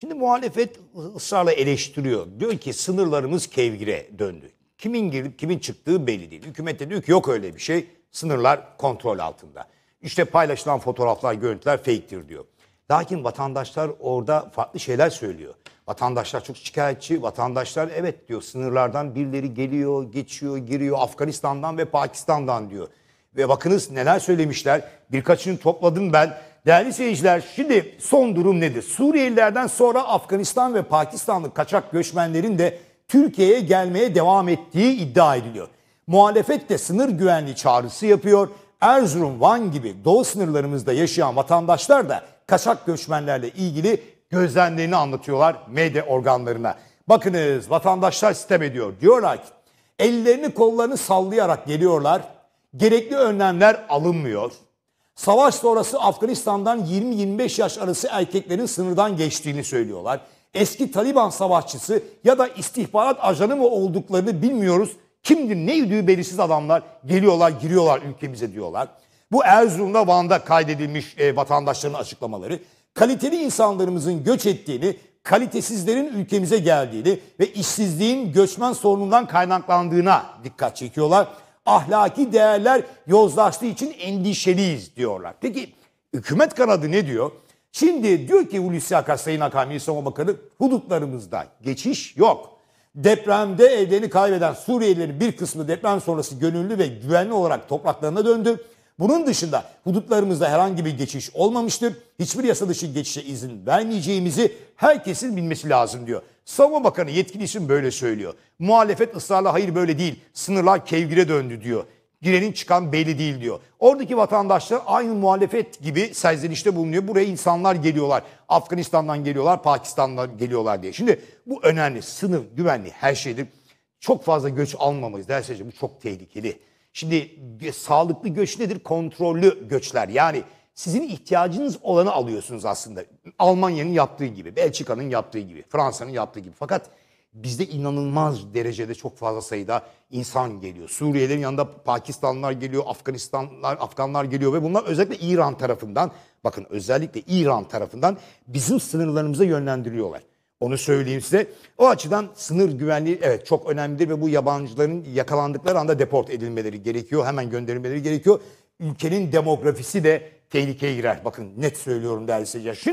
Şimdi muhalefet ısrarla eleştiriyor. Diyor ki sınırlarımız kevgire döndü. Kimin girip kimin çıktığı belli değil. Hükümet de diyor ki yok öyle bir şey. Sınırlar kontrol altında. İşte paylaşılan fotoğraflar, görüntüler fake'tir diyor. Lakin vatandaşlar orada farklı şeyler söylüyor. Vatandaşlar çok şikayetçi. Vatandaşlar evet diyor sınırlardan birileri geliyor, geçiyor, giriyor. Afganistan'dan ve Pakistan'dan diyor. Ve bakınız neler söylemişler. Birkaçını topladım ben Değerli seyirciler şimdi son durum nedir? Suriyelilerden sonra Afganistan ve Pakistanlı kaçak göçmenlerin de Türkiye'ye gelmeye devam ettiği iddia ediliyor. Muhalefet de sınır güvenliği çağrısı yapıyor. Erzurum, Van gibi doğu sınırlarımızda yaşayan vatandaşlar da kaçak göçmenlerle ilgili gözlemlerini anlatıyorlar medya organlarına. Bakınız vatandaşlar sistem ediyor. Diyorlar ki ellerini kollarını sallayarak geliyorlar. Gerekli önlemler alınmıyor. Savaş sonrası Afganistan'dan 20-25 yaş arası erkeklerin sınırdan geçtiğini söylüyorlar. Eski Taliban savaşçısı ya da istihbarat ajanı mı olduklarını bilmiyoruz. Kimdir neydi belirsiz adamlar geliyorlar giriyorlar ülkemize diyorlar. Bu Erzurum'da Van'da kaydedilmiş e, vatandaşların açıklamaları. Kaliteli insanlarımızın göç ettiğini, kalitesizlerin ülkemize geldiğini ve işsizliğin göçmen sorunundan kaynaklandığına dikkat çekiyorlar ahlaki değerler yozlaştığı için endişeliyiz diyorlar. Peki hükümet kanadı ne diyor? Şimdi diyor ki Hulusi Akar Sayın Akami Savunma Bakanı hudutlarımızda geçiş yok. Depremde evlerini kaybeden Suriyelilerin bir kısmı deprem sonrası gönüllü ve güvenli olarak topraklarına döndü. Bunun dışında hudutlarımızda herhangi bir geçiş olmamıştır. Hiçbir yasa dışı geçişe izin vermeyeceğimizi herkesin bilmesi lazım diyor. Savunma Bakanı yetkili isim böyle söylüyor. Muhalefet ısrarla hayır böyle değil. Sınırlar kevgire döndü diyor. Girenin çıkan belli değil diyor. Oradaki vatandaşlar aynı muhalefet gibi serzenişte bulunuyor. Buraya insanlar geliyorlar. Afganistan'dan geliyorlar, Pakistan'dan geliyorlar diye. Şimdi bu önemli. Sınır güvenliği her şeydir. Çok fazla göç almamalıyız dersece bu çok tehlikeli. Şimdi sağlıklı göç nedir? Kontrollü göçler. Yani sizin ihtiyacınız olanı alıyorsunuz aslında. Almanya'nın yaptığı gibi, Belçika'nın yaptığı gibi, Fransa'nın yaptığı gibi. Fakat bizde inanılmaz derecede çok fazla sayıda insan geliyor. Suriyelerin yanında Pakistanlılar geliyor, Afganistanlılar, Afganlar geliyor ve bunlar özellikle İran tarafından, bakın özellikle İran tarafından bizim sınırlarımıza yönlendiriyorlar. Onu söyleyeyim size. O açıdan sınır güvenliği evet çok önemlidir ve bu yabancıların yakalandıkları anda deport edilmeleri gerekiyor. Hemen gönderilmeleri gerekiyor. Ülkenin demografisi de tehlikeye girer. Bakın net söylüyorum değerli seyirciler. Şimdi